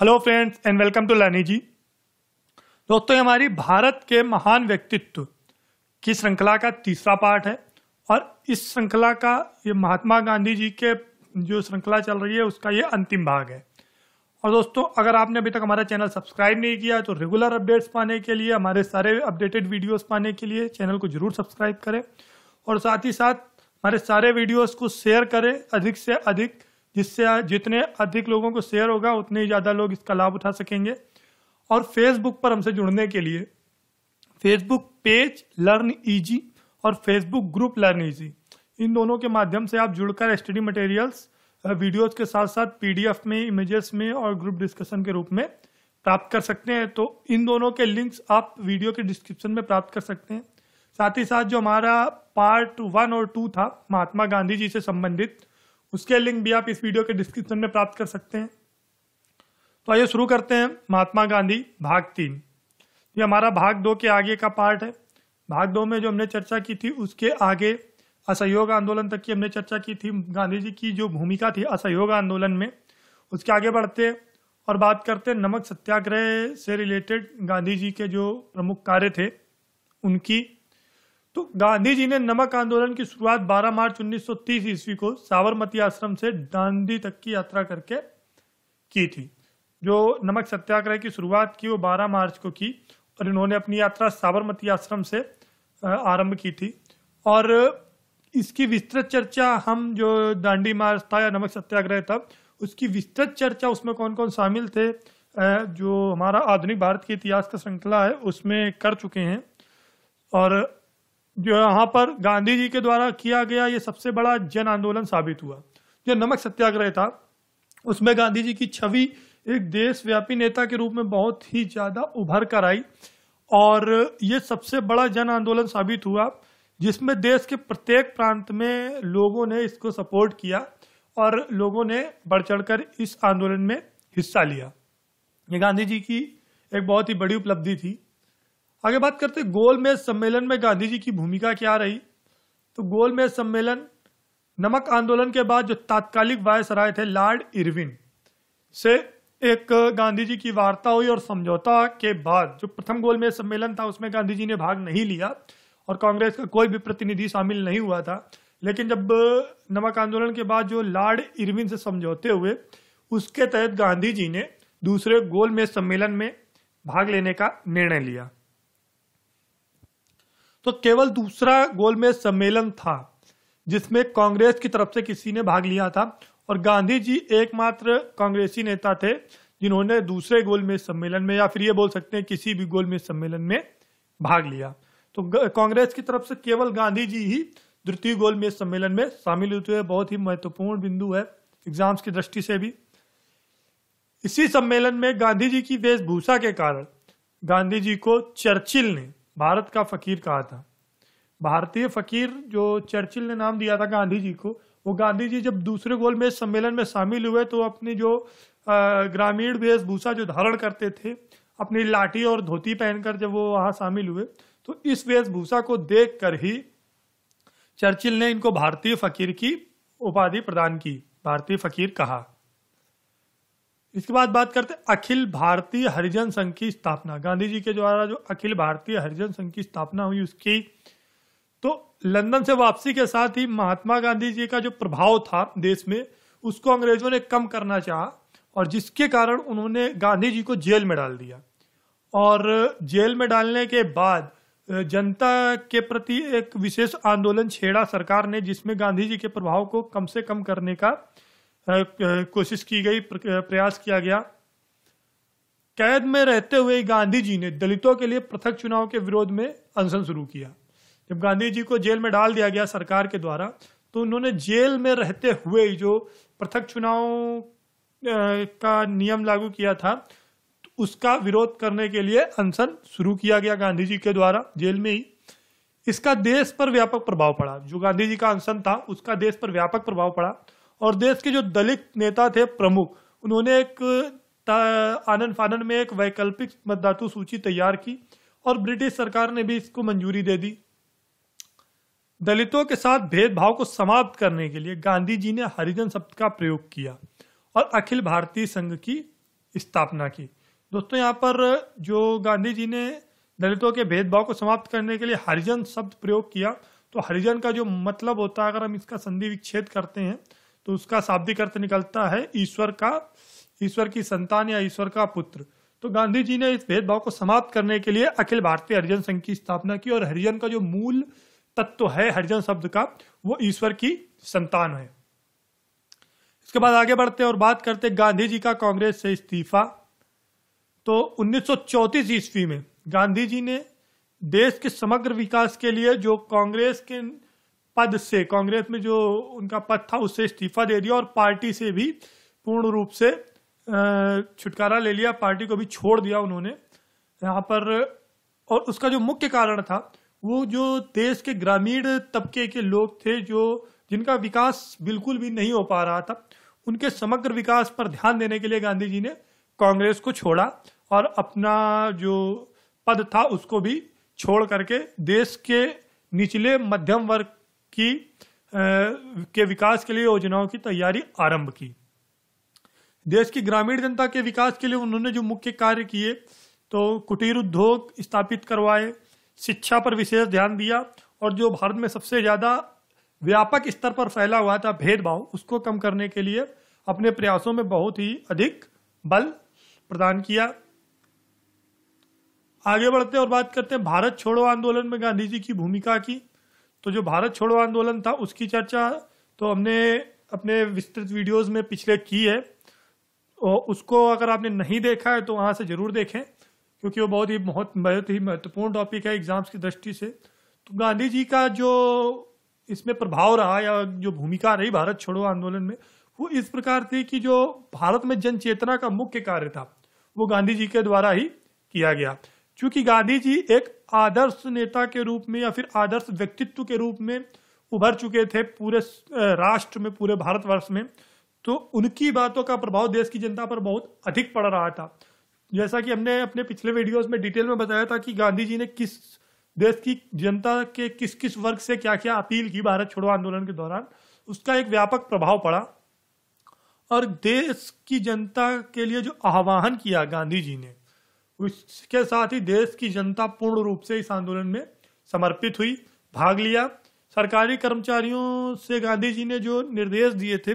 hello friends and welcome to learn easy दोस्तों हमारी भारत के महान व्यक्तित्व की श्रृंखला का तीसरा पार्ट है और इस श्रृंखला का ये महात्मा गांधी जी के जो श्रृंखला चल रही है उसका ये अंतिम भाग है और दोस्तों अगर आपने अभी तक हमारा चैनल सब्सक्राइब नहीं किया तो रेगुलर अपडेट्स पाने के लिए हमारे सारे अपडेटेड वीडियोस पाने के लिए चैनल को जरूर सब्सक्राइब करें और साथ ही साथ हमारे सारे वीडियोस को शेयर करें अधिक से अधिक जिससे जितने अधिक लोगों को शेयर होगा उतने ही ज़्यादा लोग इसका लाभ उठा सकेंगे और फेसबुक पर हमसे जुड़ने के लिए फेसबुक पेज लर्न ईजी और फेसबुक ग्रुप लर्न ईजी इन दोनों के माध्यम से आप जुड़कर स्टडी मटेरियल्स वीडियोस के साथ साथ पीडीएफ में इमेजेस में और ग्रुप डिस्कशन के रूप में प्राप्त कर सकते हैं तो इन दोनों के लिंक्स आप वीडियो के डिस्क्रिप्शन में प्राप्त कर सकते हैं साथ ही साथ जो हमारा पार्ट वन और टू था महात्मा गांधी जी से संबंधित उसके लिंक भी आप इस वीडियो के डिस्क्रिप्शन में प्राप्त कर सकते हैं तो आइए शुरू करते हैं महात्मा गांधी भाग तीन ये हमारा भाग दो के आगे का पार्ट है भाग दो में जो हमने चर्चा की थी उसके आगे असहयोग आंदोलन तक की हमने चर्चा की थी गांधी जी की जो भूमिका थी असहयोग आंदोलन में उसके आगे बढ़ते हैं और बात करते हैं नमक सत्याग्रह से रिलेटेड गांधी जी के जो प्रमुख कार्य थे उनकी तो गांधी जी ने नमक आंदोलन की शुरुआत 12 मार्च 1930 ईस्वी को साबरमती आश्रम से दांडी तक की यात्रा करके की थी जो नमक सत्याग्रह की शुरुआत की वो 12 मार्च को की और इन्होंने अपनी यात्रा साबरमती आश्रम से आरंभ की थी और इसकी विस्तृत चर्चा हम जो दांडी मार्च था या नमक सत्याग्रह था उसकी विस्तृत चर्चा उसमें कौन कौन शामिल थे जो हमारा आधुनिक भारत के इतिहास का श्रृंखला है उसमें कर चुके हैं और जो यहाँ पर गांधी जी के द्वारा किया गया ये सबसे बड़ा जन आंदोलन साबित हुआ जो नमक सत्याग्रह था उसमें गांधी जी की छवि एक देशव्यापी नेता के रूप में बहुत ही ज़्यादा उभर कर आई और ये सबसे बड़ा जन आंदोलन साबित हुआ जिसमें देश के प्रत्येक प्रांत में लोगों ने इसको सपोर्ट किया और लोगों ने बढ़ चढ़कर इस आंदोलन में हिस्सा लिया ये गांधी जी की एक बहुत ही बड़ी उपलब्धि थी आगे बात करते गोलमेज सम्मेलन में गांधी जी की भूमिका क्या रही तो गोलमेज सम्मेलन नमक आंदोलन के बाद जो तात्कालिक वायसराय थे लॉर्ड इरविन से एक गांधी जी की वार्ता हुई और समझौता के बाद जो प्रथम गोलमेज सम्मेलन था उसमें गांधी जी ने भाग नहीं लिया और कांग्रेस का कोई भी प्रतिनिधि शामिल नहीं हुआ था लेकिन जब नमक आंदोलन के बाद जो लॉर्ड इरविन से समझौते हुए उसके तहत गांधी जी ने दूसरे गोलमेज सम्मेलन में भाग लेने का निर्णय लिया तो केवल दूसरा गोलमेज सम्मेलन था जिसमें कांग्रेस की तरफ से किसी ने भाग लिया था और गांधी जी एकमात्र कांग्रेसी नेता थे जिन्होंने दूसरे गोलमेज सम्मेलन में या फिर ये बोल सकते हैं किसी भी गोलमेज सम्मेलन में भाग लिया तो कांग्रेस की तरफ से केवल गांधी जी ही द्वितीय गोलमेज सम्मेलन में शामिल होते हुए तो बहुत ही महत्वपूर्ण बिंदु है एग्जाम्स की दृष्टि से भी इसी सम्मेलन में गांधी जी की वेशभूषा के कारण गांधी जी को चर्चिल ने भारत का फकीर कहा था भारतीय फकीर जो चर्चिल ने नाम दिया था गांधी जी को वो गांधी जी जब दूसरे गोल में सम्मेलन में शामिल हुए तो अपनी जो ग्रामीण वेशभूषा जो धारण करते थे अपनी लाठी और धोती पहनकर जब वो वहाँ शामिल हुए तो इस वेशभूषा को देख कर ही चर्चिल ने इनको भारतीय फकीर की उपाधि प्रदान की भारतीय फकीर कहा इसके बाद बात करते अखिल भारतीय हरिजन संघ की स्थापना गांधी जी के द्वारा जो अखिल भारतीय हरिजन संघ की स्थापना हुई उसकी तो लंदन से वापसी के साथ ही महात्मा गांधी जी का जो प्रभाव था देश में उसको अंग्रेजों ने कम करना चाहा और जिसके कारण उन्होंने गांधी जी को जेल में डाल दिया और जेल में डालने के बाद जनता के प्रति एक विशेष आंदोलन छेड़ा सरकार ने जिसमें गांधी जी के प्रभाव को कम से कम करने का कोशिश की गई प्रयास किया गया कैद में रहते हुए गांधी जी ने दलितों के लिए पृथक चुनाव के विरोध में अनशन शुरू किया जब गांधी जी को जेल में डाल दिया गया सरकार के द्वारा तो उन्होंने जेल में रहते हुए जो पृथक चुनाव का नियम लागू किया था तो उसका विरोध करने के लिए अनशन शुरू किया गया गांधी जी के द्वारा जेल में ही इसका देश पर व्यापक प्रभाव पड़ा जो गांधी जी का अनशन था उसका देश पर व्यापक प्रभाव पड़ा और देश के जो दलित नेता थे प्रमुख उन्होंने एक आनंद फानन में एक वैकल्पिक मतदाता सूची तैयार की और ब्रिटिश सरकार ने भी इसको मंजूरी दे दी दलितों के साथ भेदभाव को समाप्त करने के लिए गांधी जी ने हरिजन शब्द का प्रयोग किया और अखिल भारतीय संघ की स्थापना की दोस्तों यहाँ पर जो गांधी जी ने दलितों के भेदभाव को समाप्त करने के लिए हरिजन शब्द प्रयोग किया तो हरिजन का जो मतलब होता है अगर हम इसका संधि विच्छेद करते हैं तो उसका शाब्दिक अर्थ निकलता है ईश्वर का ईश्वर की संतान या ईश्वर का पुत्र तो गांधी जी ने इस भेदभाव को समाप्त करने के लिए अखिल भारतीय हरिजन संघ की स्थापना की और हरिजन का जो मूल तत्व है हरिजन शब्द का वो ईश्वर की संतान है इसके बाद आगे बढ़ते हैं और बात करते हैं गांधी जी का कांग्रेस से इस्तीफा तो उन्नीस ईस्वी में गांधी जी ने देश के समग्र विकास के लिए जो कांग्रेस के पद से कांग्रेस में जो उनका पद था उससे इस्तीफा दे दिया और पार्टी से भी पूर्ण रूप से छुटकारा ले लिया पार्टी को भी छोड़ दिया उन्होंने यहाँ पर और उसका जो मुख्य कारण था वो जो देश के ग्रामीण तबके के लोग थे जो जिनका विकास बिल्कुल भी नहीं हो पा रहा था उनके समग्र विकास पर ध्यान देने के लिए गांधी जी ने कांग्रेस को छोड़ा और अपना जो पद था उसको भी छोड़ करके देश के निचले मध्यम वर्ग की के विकास के लिए योजनाओं की तैयारी आरंभ की देश की ग्रामीण जनता के विकास के लिए उन्होंने जो मुख्य कार्य किए तो कुटीर उद्योग स्थापित करवाए शिक्षा पर विशेष ध्यान दिया और जो भारत में सबसे ज़्यादा व्यापक स्तर पर फैला हुआ था भेदभाव उसको कम करने के लिए अपने प्रयासों में बहुत ही अधिक बल प्रदान किया आगे बढ़ते और बात करते हैं भारत छोड़ो आंदोलन में गांधी जी की भूमिका की तो जो भारत छोड़ो आंदोलन था उसकी चर्चा तो हमने अपने विस्तृत वीडियोस में पिछले की है और उसको अगर आपने नहीं देखा है तो वहाँ से ज़रूर देखें क्योंकि वो बहुत ही बहुत बहुत ही महत्वपूर्ण टॉपिक है एग्ज़ाम्स की दृष्टि से तो गांधी जी का जो इसमें प्रभाव रहा या जो भूमिका रही भारत छोड़ो आंदोलन में वो इस प्रकार थी कि जो भारत में जन चेतना का मुख्य कार्य था वो गांधी जी के द्वारा ही किया गया क्योंकि गांधी जी एक आदर्श नेता के रूप में या फिर आदर्श व्यक्तित्व के रूप में उभर चुके थे पूरे राष्ट्र में पूरे भारतवर्ष में तो उनकी बातों का प्रभाव देश की जनता पर बहुत अधिक पड़ रहा था जैसा कि हमने अपने पिछले वीडियोस में डिटेल में बताया था कि गांधी जी ने किस देश की जनता के किस किस वर्ग से क्या क्या अपील की भारत छोड़ो आंदोलन के दौरान उसका एक व्यापक प्रभाव पड़ा और देश की जनता के लिए जो आह्वान किया गांधी जी ने उसके साथ ही देश की जनता पूर्ण रूप से इस आंदोलन में समर्पित हुई भाग लिया सरकारी कर्मचारियों से गांधी जी ने जो निर्देश दिए थे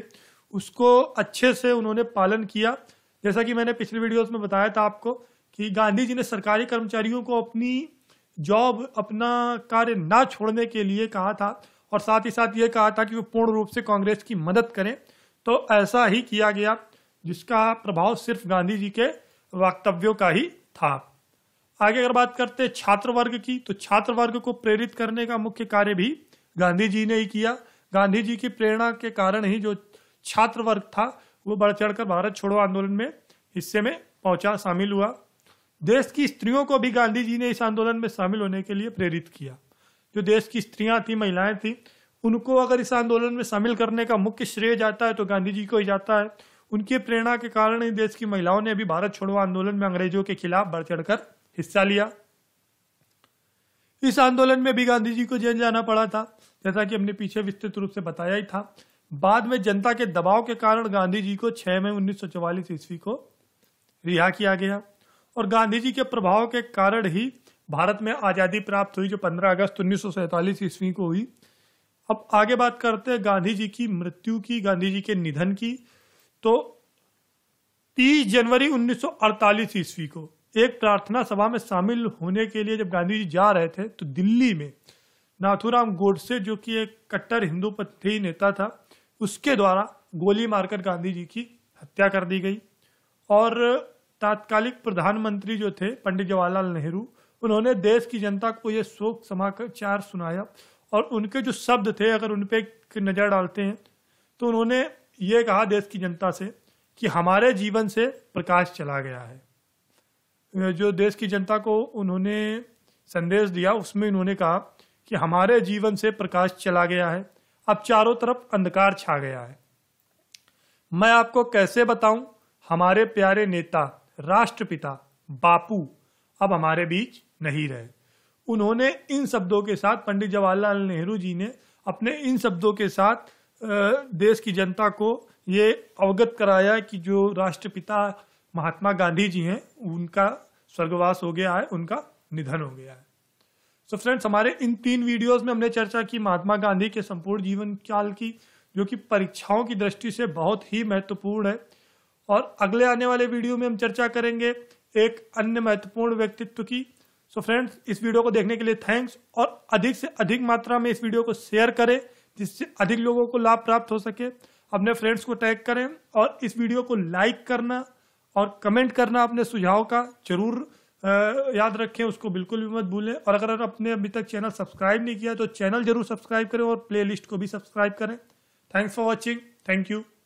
उसको अच्छे से उन्होंने पालन किया जैसा कि मैंने पिछले वीडियोस में बताया था आपको कि गांधी जी ने सरकारी कर्मचारियों को अपनी जॉब अपना कार्य ना छोड़ने के लिए कहा था और साथ ही साथ ये कहा था कि वो पूर्ण रूप से कांग्रेस की मदद करें तो ऐसा ही किया गया जिसका प्रभाव सिर्फ गांधी जी के वक्तव्यों का ही था आगे अगर बात करते हैं छात्र वर्ग की तो छात्र वर्ग को प्रेरित करने का मुख्य कार्य भी गांधी जी ने ही किया गांधी जी की प्रेरणा के कारण ही जो छात्र वर्ग था वो बढ़ चढ़कर भारत छोड़ो आंदोलन में हिस्से में पहुंचा शामिल हुआ देश की स्त्रियों को भी गांधी जी ने इस आंदोलन में शामिल होने के लिए प्रेरित किया जो देश की स्त्रियां थी महिलाएं थी उनको अगर इस आंदोलन में शामिल करने का मुख्य श्रेय जाता है तो गांधी जी को ही जाता है उनकी प्रेरणा के कारण ही देश की महिलाओं ने भी भारत छोड़ो आंदोलन में अंग्रेजों के खिलाफ बढ़ चढ़कर हिस्सा लिया इस आंदोलन में भी गांधी जी को जेल जाना पड़ा था जैसा कि हमने पीछे विस्तृत रूप से बताया ही था बाद में जनता के दबाव के कारण गांधी जी को छह मई चौवालीस ईस्वी को रिहा किया गया और गांधी जी के प्रभाव के कारण ही भारत में आज़ादी प्राप्त हुई जो 15 अगस्त उन्नीस ईस्वी को हुई अब आगे बात करते हैं गांधी जी की मृत्यु की गांधी जी के निधन की तो 30 जनवरी 1948 ईस्वी को एक प्रार्थना सभा में शामिल होने के लिए जब गांधी जी जा रहे थे तो दिल्ली में नाथुराम गोडसे जो कि एक कट्टर हिंदू पंथी नेता था उसके द्वारा गोली मारकर गांधी जी की हत्या कर दी गई और तात्कालिक प्रधानमंत्री जो थे पंडित जवाहरलाल नेहरू उन्होंने देश की जनता को यह शोक समाचार सुनाया और उनके जो शब्द थे अगर उन पर नज़र डालते हैं तो उन्होंने ये कहा देश की जनता से कि हमारे जीवन से प्रकाश चला गया है जो देश की जनता को उन्होंने संदेश दिया उसमें उन्होंने कहा कि हमारे जीवन से प्रकाश चला गया है अब चारों तरफ अंधकार छा गया है मैं आपको कैसे बताऊं हमारे प्यारे नेता राष्ट्रपिता बापू अब हमारे बीच नहीं रहे उन्होंने इन शब्दों के साथ पंडित जवाहरलाल नेहरू जी ने अपने इन शब्दों के साथ देश की जनता को ये अवगत कराया कि जो राष्ट्रपिता महात्मा गांधी जी हैं उनका स्वर्गवास हो गया है उनका निधन हो गया है सो so फ्रेंड्स हमारे इन तीन वीडियोस में हमने चर्चा की महात्मा गांधी के संपूर्ण जीवन काल की जो कि परीक्षाओं की दृष्टि से बहुत ही महत्वपूर्ण है और अगले आने वाले वीडियो में हम चर्चा करेंगे एक अन्य महत्वपूर्ण व्यक्तित्व की सो so फ्रेंड्स इस वीडियो को देखने के लिए थैंक्स और अधिक से अधिक मात्रा में इस वीडियो को शेयर करें जिससे अधिक लोगों को लाभ प्राप्त हो सके अपने फ्रेंड्स को टैग करें और इस वीडियो को लाइक करना और कमेंट करना अपने सुझाव का जरूर याद रखें उसको बिल्कुल भी मत भूलें और अगर आपने अभी तक चैनल सब्सक्राइब नहीं किया तो चैनल जरूर सब्सक्राइब करें और प्लेलिस्ट को भी सब्सक्राइब करें thanks for watching thank you